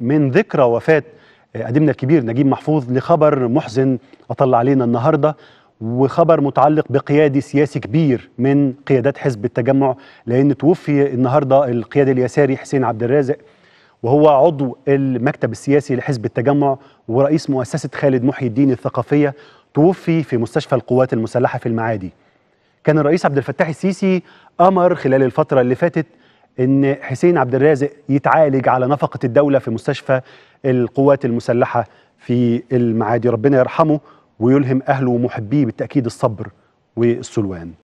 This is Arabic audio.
من ذكرى وفاة آه، قديمنا الكبير نجيب محفوظ لخبر محزن أطلع علينا النهاردة وخبر متعلق بقيادي سياسي كبير من قيادات حزب التجمع لأن توفي النهاردة القيادي اليساري حسين عبد الرازق وهو عضو المكتب السياسي لحزب التجمع ورئيس مؤسسة خالد محي الدين الثقافية توفي في مستشفى القوات المسلحة في المعادي كان الرئيس عبد الفتاح السيسي أمر خلال الفترة اللي فاتت ان حسين عبد الرازق يتعالج على نفقه الدوله في مستشفى القوات المسلحه في المعادي ربنا يرحمه ويلهم اهله ومحبيه بالتاكيد الصبر والسلوان